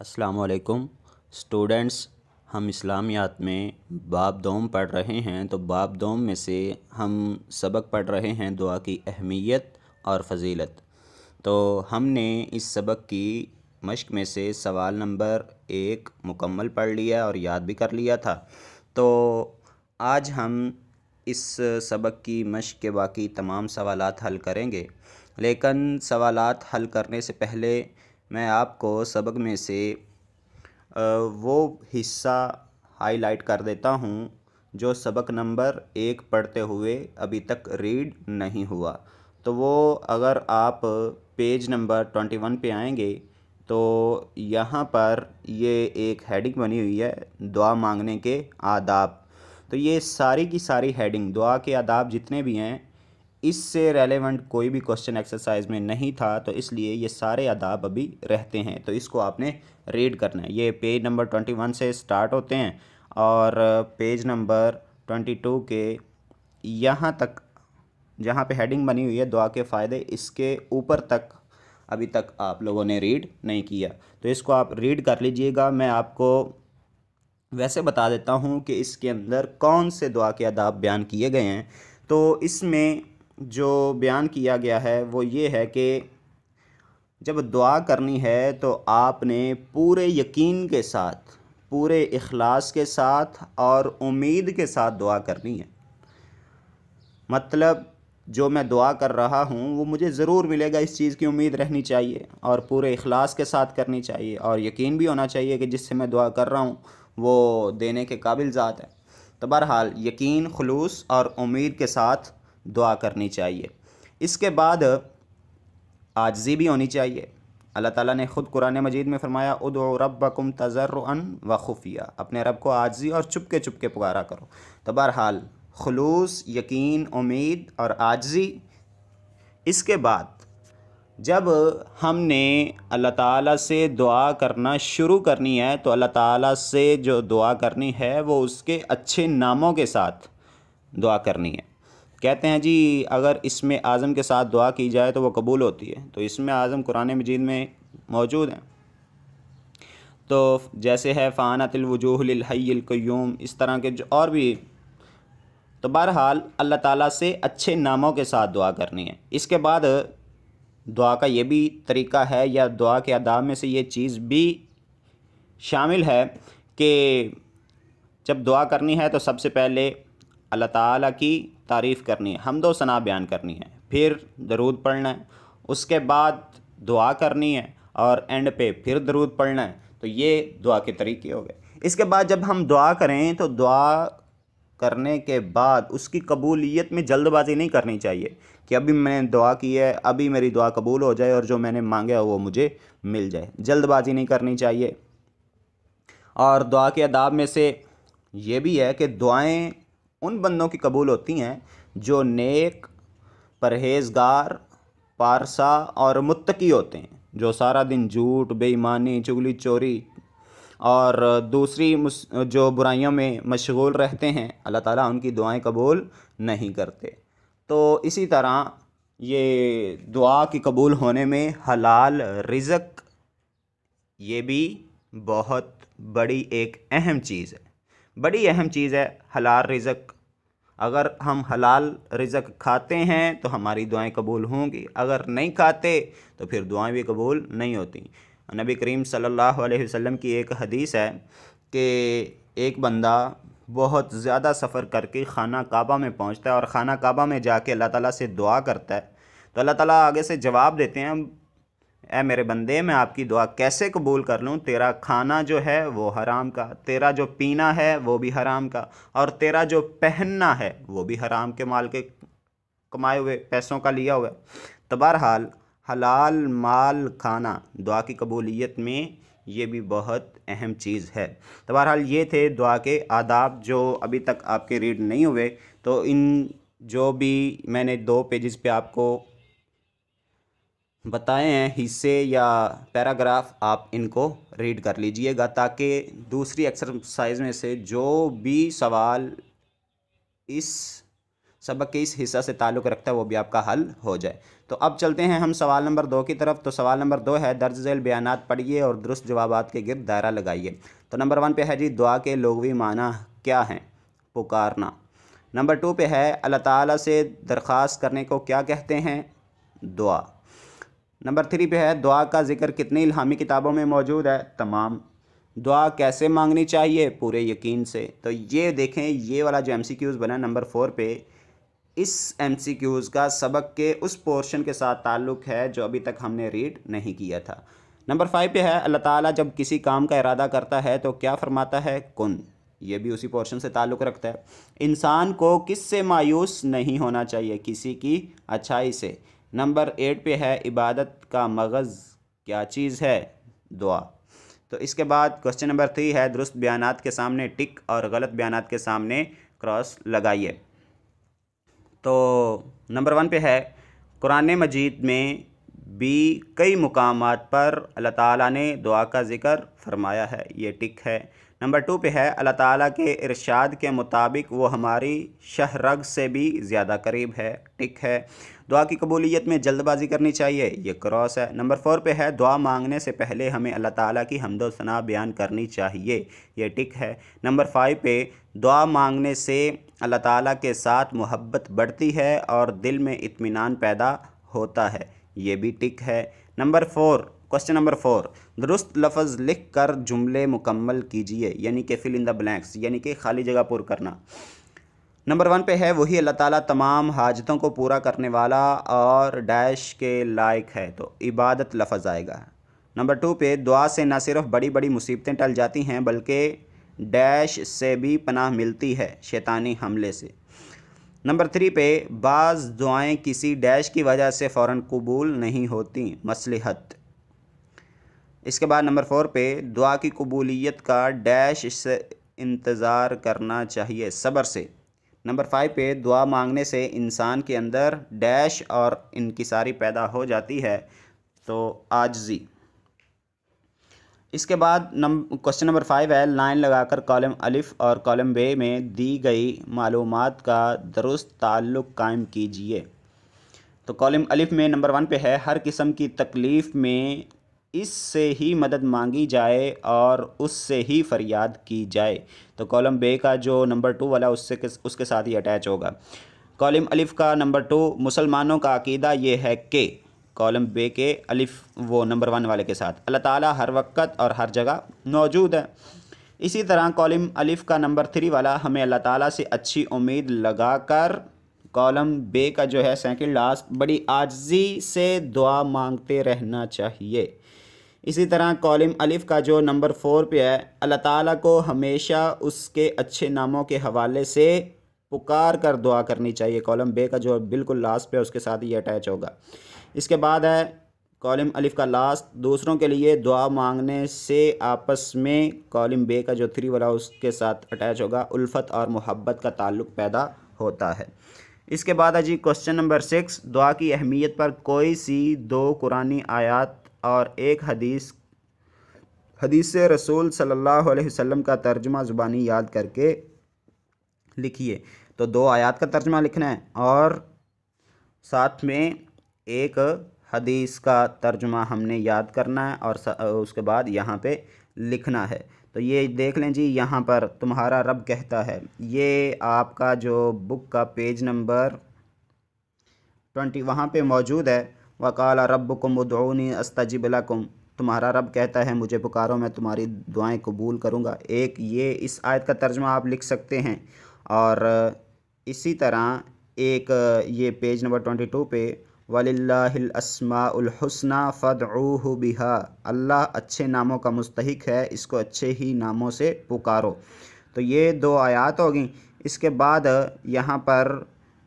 असलकुम स्टूडेंट्स हम इस्लामियात में बाब दोम पढ़ रहे हैं तो बाब दोम में से हम सबक पढ़ रहे हैं दुआ की अहमियत और फजीलत तो हमने इस सबक की मश्क में से सवाल नंबर एक मुकम्मल पढ़ लिया और याद भी कर लिया था तो आज हम इस सबक की मश्क के बाकी तमाम सवालात हल करेंगे लेकिन सवाल हल करने से पहले मैं आपको सबक में से वो हिस्सा हाईलाइट कर देता हूँ जो सबक नंबर एक पढ़ते हुए अभी तक रीड नहीं हुआ तो वो अगर आप पेज नंबर ट्वेंटी वन पर आएंगे तो यहाँ पर ये एक हेडिंग बनी हुई है दुआ मांगने के आदाब तो ये सारी की सारी हेडिंग दुआ के आदाब जितने भी हैं इससे रेलेवेंट कोई भी क्वेश्चन एक्सरसाइज में नहीं था तो इसलिए ये सारे आदाब अभी रहते हैं तो इसको आपने रीड करना है ये पेज नंबर ट्वेंटी वन से स्टार्ट होते हैं और पेज नंबर ट्वेंटी टू के यहाँ तक जहाँ पे हेडिंग बनी हुई है दुआ के फ़ायदे इसके ऊपर तक अभी तक आप लोगों ने रीड नहीं किया तो इसको आप रीड कर लीजिएगा मैं आपको वैसे बता देता हूँ कि इसके अंदर कौन से दुआ के आदाब बयान किए गए हैं तो इसमें जो बयान किया गया है वो ये है कि जब दुआ करनी है तो आपने पूरे यकीन के साथ पूरे इखलास के साथ और उम्मीद के साथ दुआ करनी है मतलब जो मैं दुआ कर रहा हूँ वो मुझे ज़रूर मिलेगा इस चीज़ की उम्मीद रहनी चाहिए और पूरे इखलास के साथ करनी चाहिए और यकीन भी होना चाहिए कि जिससे मैं दुआ कर रहा हूँ वो देने के काबिल ज़ात है तो बहरहाल यकीन खलूस और उम्मीद के साथ दुआ करनी चाहिए इसके बाद आजजी भी होनी चाहिए अल्लाह ताला ने ख़ुद कुरान मजीद में फ़रमाया उद रबकुम तजर्रन व खुफिया अपने रब को आजजी और चुपके चुपके पुकारा करो तो बहरहाल खलूस यकीन उम्मीद और आजजी इसके बाद जब हमने अल्लाह ताला से दुआ करना शुरू करनी है तो अल्लाह ताला से जो दुआ करनी है वो उसके अच्छे नामों के साथ दुआ करनी है कहते हैं जी अगर इसमें आज़म के साथ दुआ की जाए तो वह कबूल होती है तो इसमें आज़म कुरान मजीद में मौजूद हैं तो जैसे है फ़ाना तिलवजूहलहैलक्यूम इस तरह के जो और भी तो बहरहाल अल्लाह ताला से अच्छे नामों के साथ दुआ करनी है इसके बाद दुआ का ये भी तरीका है या दुआ के आदाब में से ये चीज़ भी शामिल है कि जब दुआ करनी है तो सबसे पहले अल्लाह ताला की तारीफ़ करनी है हमदो सना बयान करनी है फिर दरूद पढ़ना है उसके बाद दुआ करनी है और एंड पे फिर दरूद पढ़ना है तो ये दुआ के तरीके हो गए इसके बाद जब हम दुआ करें तो दुआ करने के बाद उसकी कबूलियत में जल्दबाजी नहीं करनी चाहिए कि अभी मैंने दुआ की है अभी मेरी दुआ कबूल हो जाए और जो मैंने मांगा वो मुझे मिल जाए जल्दबाजी नहीं करनी चाहिए और दुआ के आदाब में से ये भी है कि दुआएं उन बंदों की कबूल होती हैं जो नेक परहेजगार पारसा और मुत्तकी होते हैं जो सारा दिन झूठ बेईमानी चुगली चोरी और दूसरी जो बुराइयों में मशगूल रहते हैं अल्लाह ताला उनकी दुआएं कबूल नहीं करते तो इसी तरह ये दुआ की कबूल होने में हलाल रिज़क ये भी बहुत बड़ी एक अहम चीज़ है बड़ी अहम चीज़ है हलाल रिज़क अगर हम हलाल रिज़क खाते हैं तो हमारी दुआएं कबूल होंगी अगर नहीं खाते तो फिर दुआएं भी कबूल नहीं होती नबी करीम सल्लल्लाहु अलैहि वसल्लम की एक हदीस है कि एक बंदा बहुत ज़्यादा सफ़र करके खाना काबा में पहुंचता है और खाना काबा में जाके अल्लाह ताला से दुआ करता है तो अल्लाह ताला आगे से जवाब देते हैं ऐ मेरे बंदे मैं आपकी दुआ कैसे कबूल कर लूँ तेरा खाना जो है वो हराम का तेरा जो पीना है वो भी हराम का और तेरा जो पहनना है वो भी हराम के माल के कमाए हुए पैसों का लिया हुआ तो बहरहाल हलाल माल खाना दुआ की कबूलियत में ये भी बहुत अहम चीज़ है तो बहरहाल ये थे दुआ के आदाब जो अभी तक आपके रीड नहीं हुए तो इन जो भी मैंने दो पेजेस पे आपको बताए हैं हिस्से या पैराग्राफ आप इनको रीड कर लीजिएगा ताकि दूसरी एक्सरसाइज में से जो भी सवाल इस सबक के इस हिस्सा से ताल्लुक़ रखता है वो भी आपका हल हो जाए तो अब चलते हैं हम सवाल नंबर दो की तरफ तो सवाल नंबर दो है दर्ज झेल बयान पढ़िए और दुरुस्त जवाब के गिरद दायरा लगाइए तो नंबर वन पे है जी दुआ के लोगवी माना क्या हैं पुकारना नंबर टू पे है अल्लाह ताला से दरख्वास्त करने को क्या कहते हैं दुआ नंबर थ्री पे है दुआ का जिक्र कितनी इल्हामी किताबों में मौजूद है तमाम दुआ कैसे मांगनी चाहिए पूरे यकीन से तो ये देखें ये वाला जो एम सी क्यूज़ बना नंबर फोर पे इस एम सी क्यूज़ का सबक के उस पोर्शन के साथ ताल्लुक़ है जो अभी तक हमने रीड नहीं किया था नंबर फाइव पे है अल्लाह ताला जब किसी काम का इरादा करता है तो क्या फरमाता है कुन ये भी उसी पोर्शन से ताल्लुक़ रखता है इंसान को किस से मायूस नहीं होना चाहिए किसी की अच्छाई से नंबर एट पे है इबादत का मगज़ क्या चीज़ है दुआ तो इसके बाद क्वेश्चन नंबर थ्री है दुरुस्त बयान के सामने टिक और गलत बयान के सामने क्रॉस लगाइए तो नंबर वन पे है कुरान मजीद में भी कई मुकाम पर अल्लाह ताला ने दुआ का ज़िक्र फरमाया है ये टिक है नंबर टू पे है अल्लाह ताला के इरशाद के मुताबिक वो हमारी शहरग से भी ज़्यादा करीब है टिक है दुआ की कबूलियत में जल्दबाजी करनी चाहिए ये क्रॉस है नंबर फोर पे है दुआ मांगने से पहले हमें अल्लाह ताला की हमदोसना बयान करनी चाहिए ये टिक है नंबर फाइव पे दुआ मांगने से अल्लाह ताला के साथ मोहब्बत बढ़ती है और दिल में इत्मीनान पैदा होता है ये भी टिक है number four question number four दुरुस्त लफज लिख कर जुमले मुकम्मल कीजिए यानी कि फिल इन द ब्लैंक्स यानी कि खाली जगह पुर करना नंबर वन पे है वही अल्लाह ताला तमाम हाजतों को पूरा करने वाला और डैश के लायक है तो इबादत लफज आएगा नंबर टू पे दुआ से ना सिर्फ बड़ी बड़ी मुसीबतें टल जाती हैं बल्कि डैश से भी पनाह मिलती है शैतानी हमले से नंबर थ्री पे बाज़ दुआएं किसी डैश की वजह से फ़ौर कबूल नहीं होती मसलहत इसके बाद नंबर फोर पे दुआ की कबूलीत का डैश से इंतज़ार करना चाहिए सब्र से नंबर फाइव पे दुआ मांगने से इंसान के अंदर डैश और इनकसारी पैदा हो जाती है तो आजजी इसके बाद नंबर क्वेश्चन नंबर फाइव है लाइन लगाकर कॉलम अलिफ और कॉलम बे में दी गई मालूम का दुरुस्त ताल्लुक़ कायम कीजिए तो कॉलम अलिफ में नंबर वन पे है हर किस्म की तकलीफ़ में इससे ही मदद मांगी जाए और उससे ही फरियाद की जाए तो कॉलम बे का जो नंबर टू वाला उससे उसके साथ ही अटैच होगा कॉलम अलिफ का नंबर टू मुसलमानों का अकीदा ये है कि कॉलम बे के अलिफ वो नंबर वन वाले के साथ अल्लाह ताला हर वक्त और हर जगह मौजूद है इसी तरह कॉलम अलिफ का नंबर थ्री वाला हमें अल्लाह ताला से अच्छी उम्मीद लगा कर कॉलम बे का जो है सेकंड लास्ट बड़ी आजजी से दुआ मांगते रहना चाहिए इसी तरह कॉलम अलिफ का जो नंबर फोर पे है अल्लाह ताला को हमेशा उसके अच्छे नामों के हवाले से पुकार कर दुआ करनी चाहिए कॉलम बे का जो बिल्कुल लास्ट पे है उसके साथ ये अटैच होगा इसके बाद है कॉलम अलिफ का लास्ट दूसरों के लिए दुआ मांगने से आपस में कॉलम बे का जो थ्री वाला उसके साथ अटैच होगा उल्फत और मोहब्बत का ताल्लुक पैदा होता है इसके बाद है जी क्वेश्चन नंबर सिक्स दुआ की अहमियत पर कोई सी दो कुरानी आयात और एक हदीस हदीस रसूल सल्लल्लाहु अलैहि वसल्लम का तर्जमा ज़ुबानी याद करके लिखिए तो दो आयात का तर्जमा लिखना है और साथ में एक हदीस का तर्जमा हमने याद करना है और उसके बाद यहाँ पे लिखना है तो ये देख लें जी यहाँ पर तुम्हारा रब कहता है ये आपका जो बुक का पेज नंबर ट्वेंटी वहाँ पे मौजूद है वकाल रब कुम उदौनी अस्तजिबला कुम तुम्हारा रब कहता है मुझे पुकारो मैं तुम्हारी दुआएं कबूल करूँगा एक ये इस आयत का तर्जमा आप लिख सकते हैं और इसी तरह एक ये पेज नंबर ट्वेंटी टू पे वलिल्लासमाउलहसना फ़दूह बिहा अल्लाह अच्छे नामों का मुस्तक है इसको अच्छे ही नामों से पुकारो तो ये दो आयात होगी इसके बाद यहाँ पर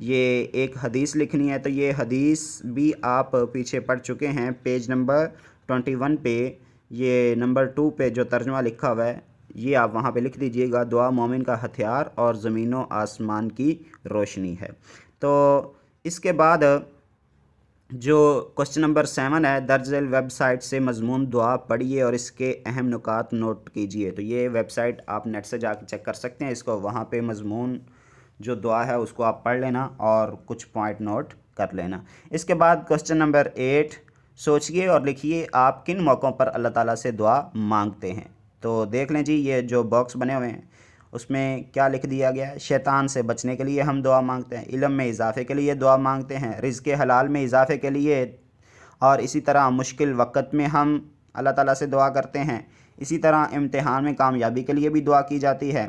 ये एक हदीस लिखनी है तो ये हदीस भी आप पीछे पढ़ चुके हैं पेज नंबर ट्वेंटी वन पे ये नंबर टू पे जो तर्जमा लिखा हुआ है ये आप वहाँ पे लिख दीजिएगा दुआ मोमिन का हथियार और ज़मीनों आसमान की रोशनी है तो इसके बाद जो क्वेश्चन नंबर सेवन है दर्जल वेबसाइट से मजमून दुआ पढ़िए और इसके अहम नुकात नोट कीजिए तो ये वेबसाइट आप नेट से जाके चेक कर सकते हैं इसको वहाँ पे मजमून जो दुआ है उसको आप पढ़ लेना और कुछ पॉइंट नोट कर लेना इसके बाद क्वेश्चन नंबर एट सोचिए और लिखिए आप किन मौक़ों पर अल्लाह ताला से दुआ मांगते हैं तो देख लें जी ये जो बॉक्स बने हुए हैं उसमें क्या लिख दिया गया है शैतान से बचने के लिए हम दुआ मांगते हैं इलम में इजाफ़े के लिए दुआ मांगते हैं रिज़ के हलाल में इजाफ़े के लिए और इसी तरह मुश्किल वक़्त में हम अल्लाह ताला से दुआ करते हैं इसी तरह इम्तहान में कामयाबी के लिए भी दुआ की जाती है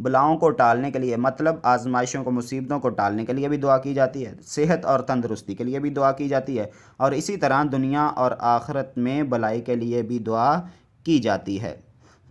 बलाओं को टालने के लिए मतलब आजमाइशों को मुसीबतों को टालने के लिए भी दुआ की जाती है सेहत और तंदरुस्ती के लिए भी दुआ की जाती है और इसी तरह दुनिया और आखरत में भलाई के लिए भी दुआ की जाती है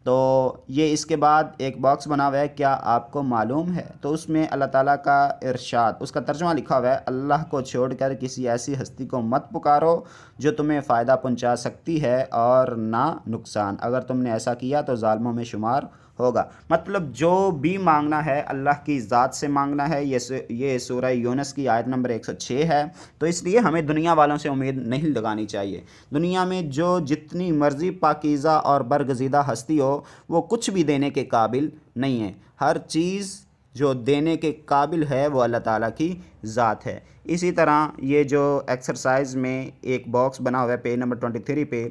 तो ये इसके बाद एक बॉक्स बना हुआ है क्या आपको मालूम है तो उसमें अल्लाह ताला का इरशाद उसका तर्जमा लिखा हुआ है अल्लाह को छोड़कर किसी ऐसी हस्ती को मत पुकारो जो तुम्हें फ़ायदा पहुंचा सकती है और ना नुकसान अगर तुमने ऐसा किया तो ालमों में शुमार होगा मतलब जो भी मांगना है अल्लाह की ज़ात से मांगना है ये ये सूर्य यूनस की आयत नंबर 106 है तो इसलिए हमें दुनिया वालों से उम्मीद नहीं लगानी चाहिए दुनिया में जो जितनी मर्ज़ी पाकिज़ा और बरगजीदा हस्ती हो वो कुछ भी देने के काबिल नहीं है हर चीज़ जो देने के काबिल है वो अल्लाह ताला की ज़ात है इसी तरह ये जो एक्सरसाइज में एक बॉक्स बना हुआ है पेज नंबर ट्वेंटी थ्री पे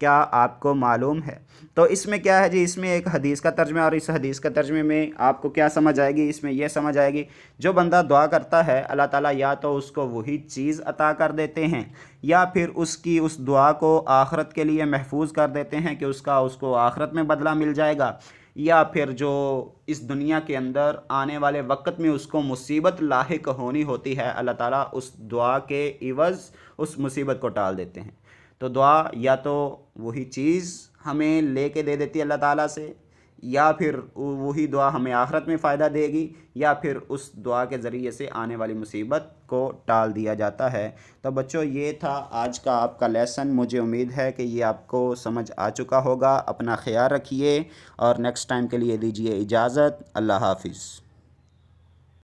क्या आपको मालूम है तो इसमें क्या है जी इसमें एक हदीस का तर्जमा और इस हदीस का तर्जमे में आपको क्या समझ आएगी इसमें यह समझ आएगी जो बंदा दुआ करता है अल्लाह ताला या तो उसको वही चीज़ अता कर देते हैं या फिर उसकी उस दुआ को आखरत के लिए महफूज कर देते हैं कि उसका उसको आखरत में बदला मिल जाएगा या फिर जो इस दुनिया के अंदर आने वाले वक्त में उसको मुसीबत लाक होनी होती है अल्लाह ताला उस दुआ के इवज़ उस मुसीबत को टाल देते हैं तो दुआ या तो वही चीज़ हमें ले कर दे देती है अल्लाह ताला से या फिर वही दुआ हमें आखरत में फ़ायदा देगी या फिर उस दुआ के ज़रिए से आने वाली मुसीबत को टाल दिया जाता है तो बच्चों ये था आज का आपका लेसन मुझे उम्मीद है कि ये आपको समझ आ चुका होगा अपना ख्याल रखिए और नेक्स्ट टाइम के लिए दीजिए इजाज़त अल्लाह हाफिज़